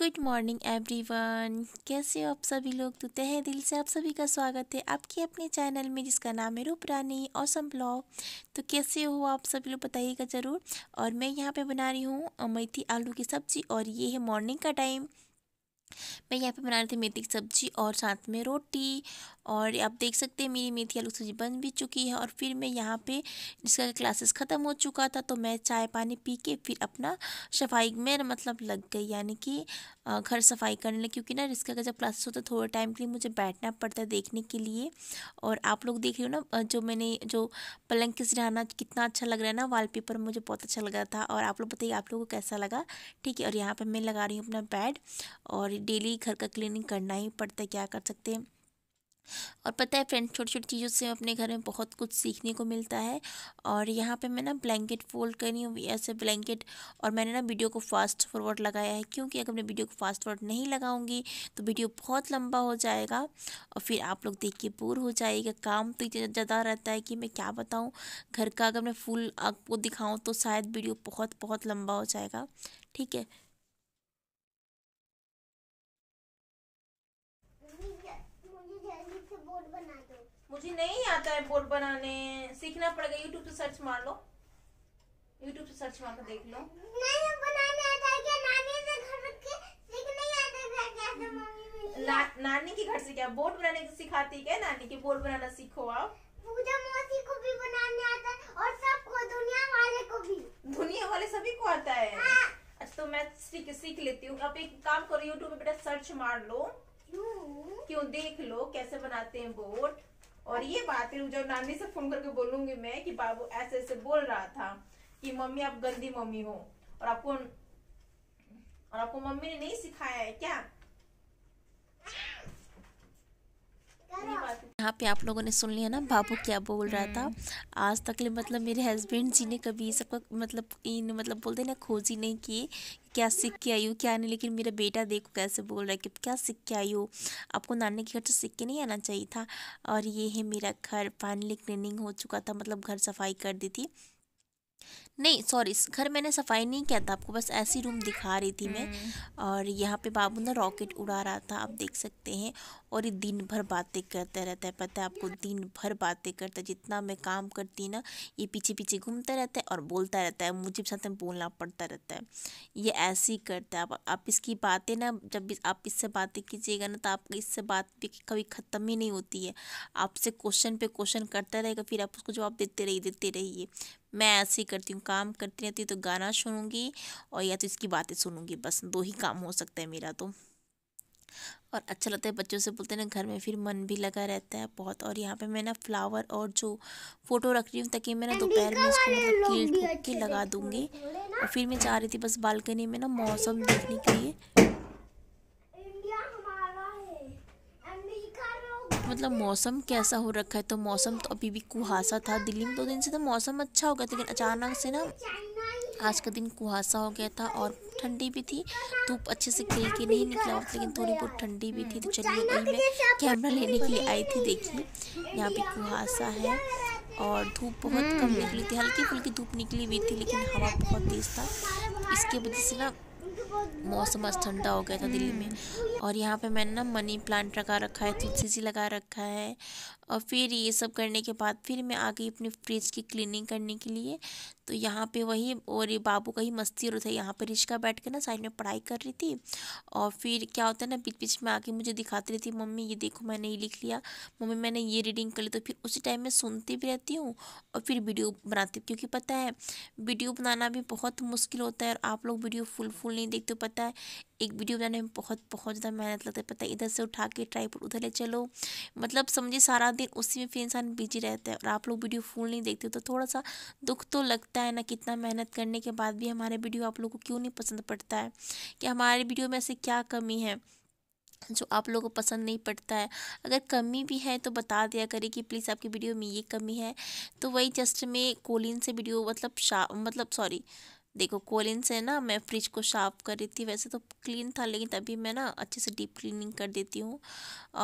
Good morning everyone कैसे हो आप सभी लोग तो तहे दिल से आप सभी का स्वागत है आपके अपने चैनल में जिसका नाम है रूप रानी औसम ब्लॉग तो कैसे हो आप सभी लोग बताइएगा ज़रूर और मैं यहाँ पे बना रही हूँ मेथी आलू की सब्ज़ी और ये है मॉर्निंग का टाइम मैं यहाँ पे बना रही थी मेथी की सब्ज़ी और साथ में रोटी और आप देख सकते हैं मेरी मेथी आलू सब्जी बन भी चुकी है और फिर मैं यहाँ पे जिसका क्लासेस ख़त्म हो चुका था तो मैं चाय पानी पी के फिर अपना सफाई में मतलब लग गई यानी कि घर सफाई करने लगी क्योंकि ना का जब क्लासेस होता है थोड़े टाइम के लिए मुझे बैठना पड़ता है देखने के लिए और आप लोग देख रहे हो ना जो मैंने जो पलंग के सिरहाना कितना अच्छा लग रहा है ना वॉलपेपर मुझे बहुत अच्छा लगा था और आप लोग बताइए आप लोगों को कैसा लगा ठीक है और यहाँ पर मैं लगा रही हूँ अपना बेड और डेली घर का क्लिनिंग करना ही पड़ता है क्या कर सकते हैं और पता है फ्रेंड छोटी छोटी चीज़ों से अपने घर में बहुत कुछ सीखने को मिलता है और यहाँ पे मैं ना ब्लैंकेट फोल्ड करी हूँ ऐसे ब्लैंकेट और मैंने ना वीडियो को फास्ट फॉरवर्ड लगाया है क्योंकि अगर मैं वीडियो को फास्ट फॉरवर्ड नहीं लगाऊंगी तो वीडियो बहुत लंबा हो जाएगा और फिर आप लोग देख के बोर हो जाएगा काम तो इतना ज़्यादा रहता है कि मैं क्या बताऊँ घर का अगर मैं फुल आपको दिखाऊँ तो शायद वीडियो बहुत बहुत लंबा हो जाएगा ठीक है मुझे नहीं आता है बोर्ड बनाने सीखना पड़ेगा यूट्यूब से सर्च मार लो यूट्यूब से सर्च मार कर देख लो नहीं बनाने आता है क्या नानी से घर के सीखने आता है क्या मम्मी ना, नानी के घर से क्या बोर्ड बनाने सिखाती है नानी के बोर्ड बनाना सीखो आप पूजा मौसी को भी बनाने आता है और सबको दुनिया वाले को भी दुनिया वाले सभी को आता है हाँ। अच्छा तो मैं सीख सीख लेती हूँ आप एक काम करो यूट्यूब पे बेटा सर्च मार लो क्यों देख लो कैसे बनाते हैं बोर्ड और ये बात है जब नानी से फोन करके बोलूंगी मैं कि बाबू ऐसे ऐसे बोल रहा था कि मम्मी आप गंदी मम्मी हो और आपको और आपको मम्मी ने नहीं सिखाया है क्या यहाँ पे आप लोगों ने सुन लिया ना बाबू क्या बोल रहा था हम्म। आज तक मतलब मेरे हस्बैंड जी ने कभी सबका मतलब इन मतलब बोलते ना खोजी नहीं किए क्या सीख के आई हो क्या नहीं लेकिन मेरा बेटा देखो कैसे बोल रहा है कि क्या सीख के आई हो आपको नानी के घर से तो सीख के नहीं आना चाहिए था और ये है मेरा घर फाइनली क्लीनिंग हो चुका था मतलब घर सफाई कर दी थी नहीं सॉरी घर मैंने सफाई नहीं किया था आपको बस ऐसी रूम दिखा रही थी मैं हम्म। और यहाँ पे बाबू ना रॉकेट उड़ा रहा था आप देख सकते हैं और ये दिन भर बातें करता रहता है पता है आपको दिन भर बातें करता है जितना मैं काम करती ना ये पीछे पीछे घूमता रहता है और बोलता रहता है मुझे भी साथ में बोलना पड़ता रहता है ये ऐसे ही करता है आप, आप इसकी बातें ना जब आप इससे बातें कीजिएगा ना तो आप इससे बात भी कभी ख़त्म ही नहीं होती है आपसे क्वेश्चन पे क्वेश्चन करता रहेगा फिर आप उसको जवाब देते रहिए देते रहिए मैं ऐसे ही करती हूँ काम करती रहती हूँ तो गाना सुनूँगी और या तो इसकी बातें सुनूँगी बस दो ही काम हो सकता है मेरा तो और अच्छा लगता है बच्चों से बोलते हैं ना घर में फिर मन भी लगा रहता है बहुत और यहाँ पे मैं ना फ्लावर और जो फ़ोटो रख रही हूँ ताकि मैं ना दोपहर में उसको मतलब कील के लगा दूँगी और फिर मैं जा रही थी बस बालकनी में ना मौसम देखने के लिए मतलब मौसम कैसा हो रखा है तो मौसम तो अभी भी कुहासा था दिल्ली में दो दिन से तो मौसम अच्छा हो गया लेकिन अचानक से ना आज का दिन कुहासा हो गया था और ठंडी भी थी धूप अच्छे से खिल के नहीं निकला लेकिन थोड़ी बहुत ठंडी भी थी तो चलिए वही मैं कैमरा लेने के लिए आई थी देखिए यहाँ पे कुहासा है और धूप बहुत कम निकली थी हल्की फुल्की धूप निकली हुई थी लेकिन हवा बहुत तेज़ था इसके वजह से ना मौसम आज ठंडा हो गया था दिल्ली में और यहाँ पे मैंने ना मनी प्लांट लगा रखा है तुलसी जी लगा रखा है और फिर ये सब करने के बाद फिर मैं आ गई अपने फ्रिज की क्लीनिंग करने के लिए तो यहाँ पे वही और ये बाबू का ही मस्ती हो था यहाँ पर रिश्का बैठ के ना साइड में पढ़ाई कर रही थी और फिर क्या होता है ना बीच बीच में आके मुझे दिखाती रहती मम्मी ये देखो मैंने ये लिख लिया मम्मी मैंने ये रीडिंग कर ली तो फिर उसी टाइम में सुनती भी रहती हूँ और फिर वीडियो बनाती क्योंकि पता है वीडियो बनाना भी बहुत मुश्किल होता है और आप लोग वीडियो फुल फुल नहीं देखते पता है एक वीडियो बनाने में बहुत बहुत ज़्यादा मेहनत लगता है पता है इधर से उठा के ट्राई पर उधर ले चलो मतलब समझिए सारा दिन उसी में फिर इंसान बिजी रहता है और आप लोग वीडियो फुल नहीं देखते तो थोड़ा सा दुख तो लगता है ना कितना मेहनत करने के बाद भी हमारे वीडियो आप लोग को क्यों नहीं पसंद पड़ता है कि हमारे वीडियो में ऐसे क्या कमी है जो आप लोगों को पसंद नहीं पड़ता है अगर कमी भी है तो बता दिया करें कि प्लीज़ आपकी वीडियो में ये कमी है तो वही जस्ट में कोलिन से वीडियो मतलब शा मतलब सॉरी देखो कोलिन से ना मैं फ्रिज को साफ़ कर रही थी वैसे तो क्लीन था लेकिन तभी मैं ना अच्छे से डीप क्लीनिंग कर देती हूँ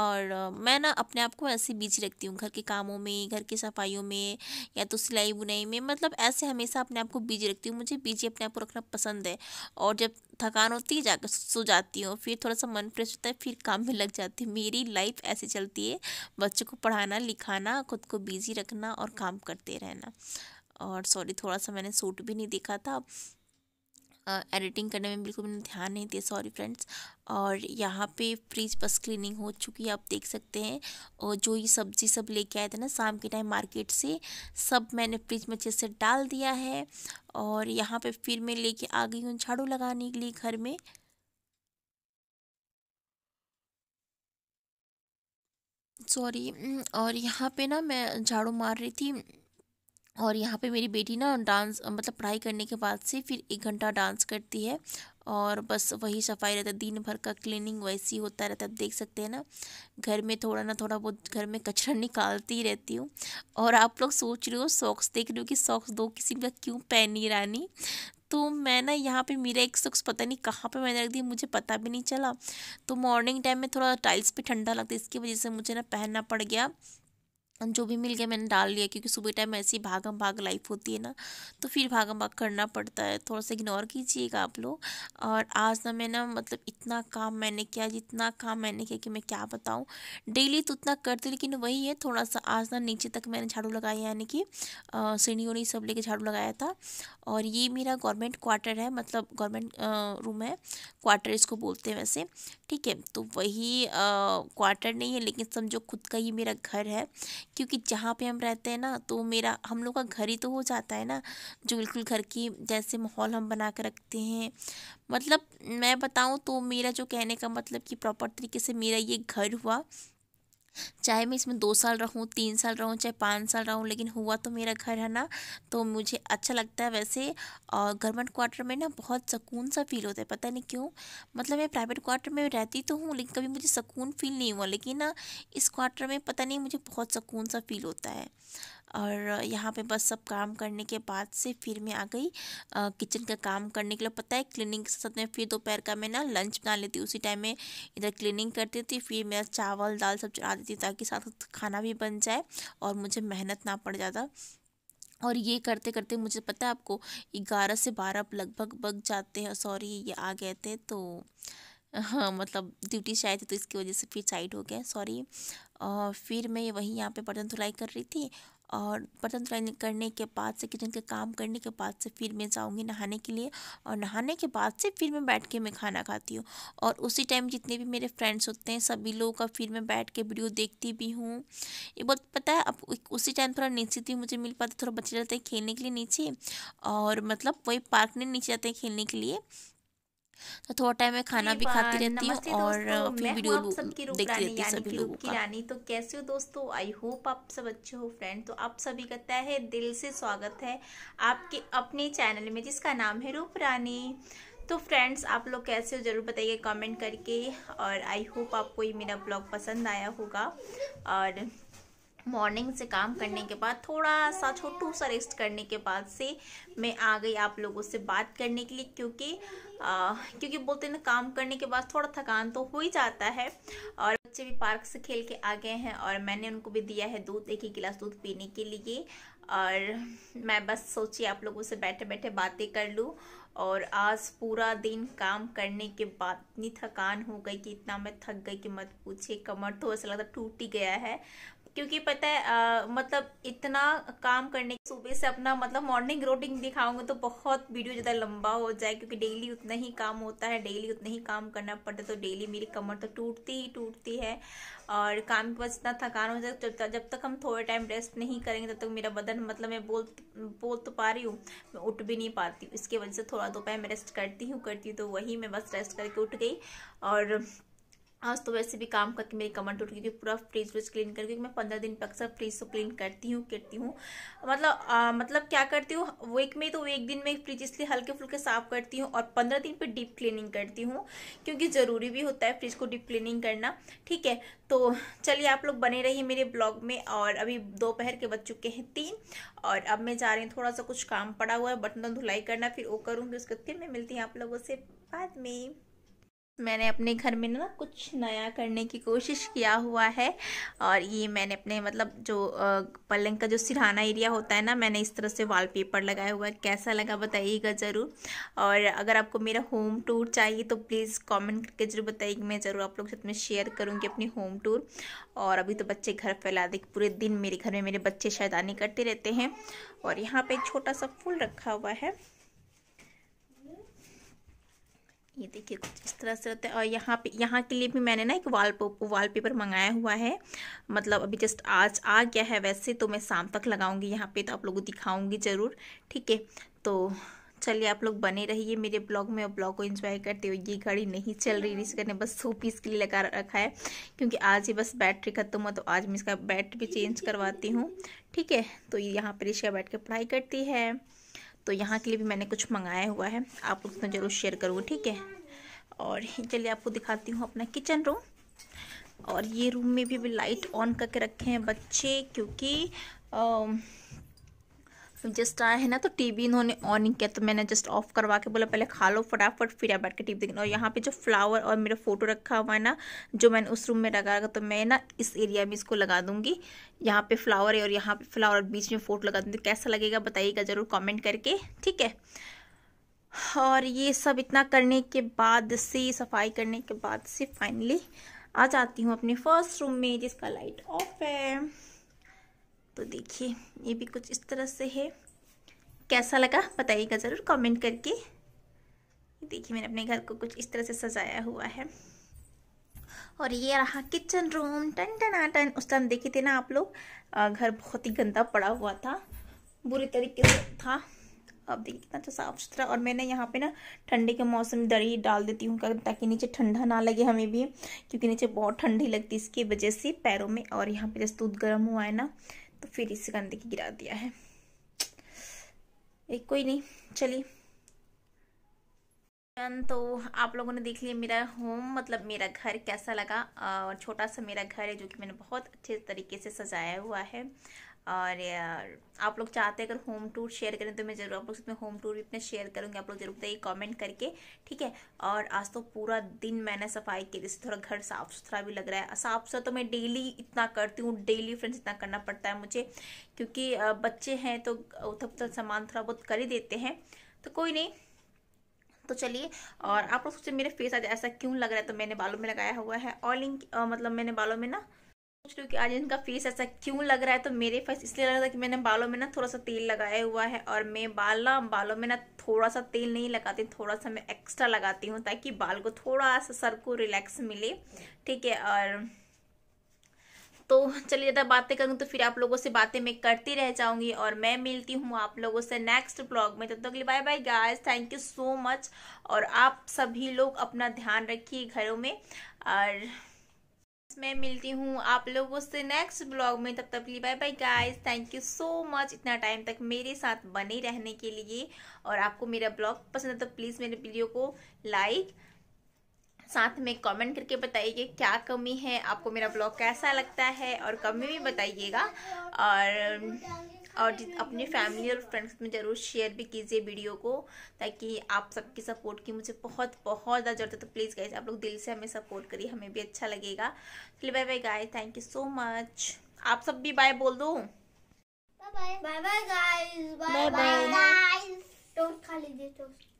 और मैं ना अपने आप को ऐसे बिजी रखती हूँ घर के कामों में घर की सफाइयों में या तो सिलाई बुनाई में मतलब ऐसे हमेशा अपने आप को बिजी रखती हूँ मुझे बिजी अपने आप को रखना पसंद है और जब थकान होती है जाकर सो जाती हूँ फिर थोड़ा सा मन फ्रेश होता है फिर काम में लग जाती है मेरी लाइफ ऐसे चलती है बच्चों को पढ़ाना लिखाना खुद को बिज़ी रखना और काम करते रहना और सॉरी थोड़ा सा मैंने सूट भी नहीं देखा था एडिटिंग uh, करने में बिल्कुल मैंने ध्यान नहीं दिया सॉरी फ्रेंड्स और यहाँ पे फ्रिज बस क्लीनिंग हो चुकी है आप देख सकते हैं और जो ये सब्जी सब लेके आए थे ना शाम के टाइम मार्केट से सब मैंने फ्रिज में अच्छे से डाल दिया है और यहाँ पे फिर मैं लेके आ गई हूँ झाड़ू लगाने के लिए घर में सॉरी और यहाँ पे ना मैं झाड़ू मार रही थी और यहाँ पे मेरी बेटी ना डांस मतलब पढ़ाई करने के बाद से फिर एक घंटा डांस करती है और बस वही सफाई रहता है दिन भर का क्लीनिंग वैसी होता रहता है देख सकते हैं ना घर में थोड़ा ना थोड़ा बहुत घर में कचरा निकालती ही रहती हूँ और आप लोग सोच रहे हो सॉक्स देख रहे हो कि सॉक्स दो किसी का क्यों पहनी रानी तो मैं ना यहाँ पे मेरा एक सॉक्स पता नहीं कहाँ पे मैंने रख दिया मुझे पता भी नहीं चला तो मॉर्निंग टाइम में थोड़ा टाइल्स पे ठंडा लगता है इसकी वजह से मुझे ना पहनना पड़ गया जो भी मिल गया मैंने डाल लिया क्योंकि सुबह टाइम ऐसी भागम भाग लाइफ होती है ना तो फिर भागम भाग करना पड़ता है थोड़ा सा इग्नोर कीजिएगा आप लोग और आज ना मैं ना मतलब इतना काम मैंने किया जितना काम मैंने किया कि मैं क्या बताऊँ डेली तो उतना करते लेकिन वही है थोड़ा सा आज ना नीचे तक मैंने झाड़ू लगाया यानी कि सीढ़ी उड़ी सब लेके झाड़ू लगाया था और ये मेरा गवर्नमेंट क्वार्टर है मतलब गवर्नमेंट रूम है क्वार्टर इसको बोलते हैं वैसे ठीक है तो वही क्वार्टर नहीं है लेकिन समझो खुद का ही मेरा घर है क्योंकि जहाँ पे हम रहते हैं ना तो मेरा हम लोग का घर ही तो हो जाता है ना जो बिल्कुल घर की जैसे माहौल हम बना कर रखते हैं मतलब मैं बताऊँ तो मेरा जो कहने का मतलब कि प्रॉपर तरीके से मेरा ये घर हुआ चाहे मैं इसमें दो साल रहूँ तीन साल रहूँ चाहे पाँच साल रहूँ लेकिन हुआ तो मेरा घर है ना तो मुझे अच्छा लगता है वैसे और गवर्नमेंट क्वार्टर में ना बहुत सुकून सा फील होता है पता नहीं क्यों मतलब मैं प्राइवेट क्वार्टर में रहती तो हूँ लेकिन कभी मुझे सुकून फील नहीं हुआ लेकिन ना इस क्वार्टर में पता नहीं मुझे बहुत सुकून सा फील होता है और यहाँ पे बस सब काम करने के बाद से फिर मैं आ गई किचन का काम करने के लिए पता है क्लीनिंग के साथ में फिर दोपहर का मैं ना लंच बना लेती उसी टाइम में इधर क्लीनिंग करती थी फिर मेरा चावल दाल सब चढ़ा देती ताकि साथ साथ खाना भी बन जाए और मुझे मेहनत ना पड़ ज़्यादा और ये करते करते मुझे पता है आपको ग्यारह से बारह लगभग बग जाते हैं सॉरी ये आ गए थे तो हाँ मतलब ड्यूटी से आए थे तो इसकी वजह से फिर साइड हो गया सॉरी फिर मैं वहीं यहाँ पे बर्तन धुलाई कर रही थी और बर्तन धोने करने के बाद से किचन के काम करने के बाद से फिर मैं जाऊँगी नहाने के लिए और नहाने के बाद से फिर मैं बैठ के मैं खाना खाती हूँ और उसी टाइम जितने भी मेरे फ्रेंड्स होते हैं सभी लोगों का फिर मैं बैठ के वीडियो देखती भी हूँ ये बहुत पता है अब उसी टाइम थोड़ा नीचे थी मुझे मिल पाता थोड़ा बच्चे जाते हैं खेलने के लिए नीचे और मतलब वही पार्क में नीचे जाते हैं खेलने के लिए तो थोड़ा टाइम मैं खाना भी खाती रहती हूँ और फिर वीडियो देखती रहती हूँ सभी लोगों की रानी तो कैसे हो दोस्तों आई होप आप सब अच्छे हो फ्रेंड तो आप सभी का तय है दिल से स्वागत है आपके अपने चैनल में जिसका नाम है रूप रानी तो फ्रेंड्स आप लोग कैसे हो ज़रूर बताइए कमेंट करके और आई होप आपको ये मेरा ब्लॉग पसंद आया होगा और मॉर्निंग से काम करने के बाद थोड़ा सा छोटू सा रेस्ट करने के बाद से मैं आ गई आप लोगों से बात करने के लिए क्योंकि आ, क्योंकि बोलते ना काम करने के बाद थोड़ा थकान तो हो ही जाता है और बच्चे भी पार्क से खेल के आ गए हैं और मैंने उनको भी दिया है दूध एक ही गिलास दूध पीने के लिए और मैं बस सोची आप लोगों से बैठे बैठे बातें कर लूँ और आज पूरा दिन काम करने के बाद इतनी थकान हो गई कि इतना मैं थक गई कि मत पूछिए कमर तो ऐसा लगता टूट ही गया है क्योंकि पता है आ, मतलब इतना काम करने सुबह से अपना मतलब मॉर्निंग रोटिंग दिखाऊंगा तो बहुत वीडियो ज़्यादा लंबा हो जाए क्योंकि डेली उतना ही काम होता है डेली उतना ही काम करना पड़ता है तो डेली मेरी कमर तो टूटती ही टूटती है और काम के बाद इतना थकान हो जाए जब जब तक हम थोड़े टाइम रेस्ट नहीं करेंगे तब तक मेरा बदन मतलब मैं बोल बोल तो पा रही हूँ मैं उठ भी नहीं पाती हूँ इसकी वजह से थोड़ा दोपहर में रेस्ट करती हूँ करती हूँ तो वही मैं बस रेस्ट करके उठ गई और आज तो वैसे भी काम करके मेरी कमर टूट गई क्योंकि पूरा फ्रिज व्रिज क्लीन करके मैं पंद्रह दिन पे अक्सर फ्रिज तो क्लीन करती हूँ करती हूँ मतलब आ, मतलब क्या करती हूँ वीक में तो एक दिन में फ्रिज इसलिए हल्के फुल्के साफ करती हूँ और पंद्रह दिन पे डीप क्लीनिंग करती हूँ क्योंकि ज़रूरी भी होता है फ्रिज को डीप क्लीनिंग करना ठीक है तो चलिए आप लोग बने रहिए मेरे ब्लॉग में और अभी दोपहर के बज चुके हैं तीन और अब मैं जा रही हूँ थोड़ा सा कुछ काम पड़ा हुआ है बटन धुलाई करना फिर वो करूँगी उसके फिर मैं मिलती हूँ आप लोगों से बाद में मैंने अपने घर में ना कुछ नया करने की कोशिश किया हुआ है और ये मैंने अपने मतलब जो पलंग का जो सिरहाना एरिया होता है ना मैंने इस तरह से वॉलपेपर लगाया हुआ है कैसा लगा बताइएगा ज़रूर और अगर आपको मेरा होम टूर चाहिए तो प्लीज़ कमेंट करके जरूर बताइएगा मैं ज़रूर आप लोग साथ में शेयर करूँगी अपनी होम टूर और अभी तो बच्चे घर फैला दे पूरे दिन मेरे घर में मेरे बच्चे आने करते रहते हैं और यहाँ पर एक छोटा सा फूल रखा हुआ है ये देखिए कुछ इस तरह से होता है और यहाँ पे यहाँ के लिए भी मैंने ना एक वाल वाल पेपर मंगाया हुआ है मतलब अभी जस्ट आज आ गया है वैसे तो मैं शाम तक लगाऊंगी यहाँ पे तो आप लोगों को दिखाऊंगी ज़रूर ठीक है तो चलिए आप लोग बने रहिए मेरे ब्लॉग में और ब्लॉग को एंजॉय करते हुए ये घड़ी नहीं चल रही रिश्कर ने बस सो पीस के लिए लगा रखा है क्योंकि आज ही बस बैटरी खत्म हुआ तो आज मैं इसका बैटरी भी चेंज करवाती हूँ ठीक है तो यहाँ पर इसका बैठ कर पढ़ाई करती है तो यहाँ के लिए भी मैंने कुछ मंगाया हुआ है आप उसमें ज़रूर शेयर करूँगी ठीक है और चलिए आपको दिखाती हूँ अपना किचन रूम और ये रूम में भी, भी लाइट ऑन करके रखे हैं बच्चे क्योंकि जस्ट आया है ना तो टीवी इन्होंने ऑन नहीं किया तो मैंने जस्ट ऑफ करवा के बोला पहले खा लो फटाफट फिर आप बैठ के टीवी देखना और यहाँ पे जो फ्लावर और मेरा फोटो रखा हुआ है ना जो मैंने उस रूम में लगा रखा तो मैं ना इस एरिया में इसको लगा दूंगी यहाँ पे फ्लावर है और यहाँ पे फ्लावर बीच में फोटो लगा दूँगी कैसा लगेगा बताइएगा ज़रूर कॉमेंट करके ठीक है और ये सब इतना करने के बाद से सफाई करने के बाद से फाइनली आ जाती हूँ अपने फर्स्ट रूम में जिसका लाइट ऑफ है तो देखिए ये भी कुछ इस तरह से है कैसा लगा बताइएगा ज़रूर कमेंट करके देखिए मैंने अपने घर को कुछ इस तरह से सजाया हुआ है और ये रहा किचन रूम टन टन टन उस टाइम देखे थे ना आप लोग घर बहुत ही गंदा पड़ा हुआ था बुरी तरीके से था अब देखिए कितना अच्छा साफ सुथरा और मैंने यहाँ पे ना ठंडी के मौसम में दरी डाल देती हूँ ताकि नीचे ठंडा ना लगे हमें भी क्योंकि नीचे बहुत ठंडी लगती है इसकी वजह से पैरों में और यहाँ पे जैसे दूध गर्म हुआ है ना तो फिर इस गंदगी गिरा दिया है एक कोई नहीं चलिए तो आप लोगों ने देख लिया मेरा होम मतलब मेरा घर कैसा लगा और छोटा सा मेरा घर है जो कि मैंने बहुत अच्छे तरीके से सजाया हुआ है और आप लोग चाहते हैं अगर होम टूर शेयर करें तो मैं जरूर आप लोग से होम टूर भी अपने शेयर करूँगी आप लोग जरूर बताइए कमेंट करके ठीक है और आज तो पूरा दिन मैंने सफाई की जैसे थोड़ा घर साफ सुथरा भी लग रहा है साफ सुथरा तो मैं डेली इतना करती हूँ डेली फ्रेंड्स इतना करना पड़ता है मुझे क्योंकि बच्चे हैं तो उथल सामान थोड़ा बहुत कर ही देते हैं तो कोई नहीं तो चलिए और आप लोग सोचिए मेरे फेस आज ऐसा क्यों लग रहा है तो मैंने बालों में लगाया हुआ है ऑयलिंग मतलब मैंने बालों में ना सोच रही हूँ कि आज इनका फेस ऐसा क्यों लग रहा है तो मेरे फेस इसलिए लग रहा था कि मैंने बालों में ना थोड़ा सा तेल लगाया हुआ है और मैं बाल ना बालों में ना थोड़ा सा तेल नहीं लगाती थोड़ा सा मैं एक्स्ट्रा लगाती हूँ ताकि बाल को थोड़ा सा सर को रिलैक्स मिले ठीक है और तो चलिए ज़्यादा बातें करूँ तो फिर आप लोगों से बातें मैं करती रह जाऊँगी और मैं मिलती हूँ आप लोगों से नेक्स्ट ब्लॉग में तब तक bye bye guys thank you so much और आप सभी लोग अपना ध्यान रखिए घरों में और मैं मिलती हूँ आप लोगों से नेक्स्ट ब्लॉग में तब तक लिए bye bye guys thank you so much इतना टाइम तक मेरे साथ बने रहने के लिए और आपको मेरा ब्लॉग पसंद है तो प्लीज़ मेरे वीडियो को लाइक साथ में कमेंट करके बताइए क्या कमी है आपको मेरा ब्लॉग कैसा लगता है और कमी भी बताइएगा और और अपनी फैमिली और फ्रेंड्स में ज़रूर शेयर भी कीजिए वीडियो को ताकि आप सबकी सपोर्ट की मुझे बहुत बहुत ज़्यादा ज़रूरत है तो प्लीज़ गाइज आप लोग दिल से हमें सपोर्ट करिए हमें भी अच्छा लगेगा चलिए bye bye guys thank you so much आप सब भी बाय बोल दो bye bye guys bye bye guys toast खा लीजिए टोस्ट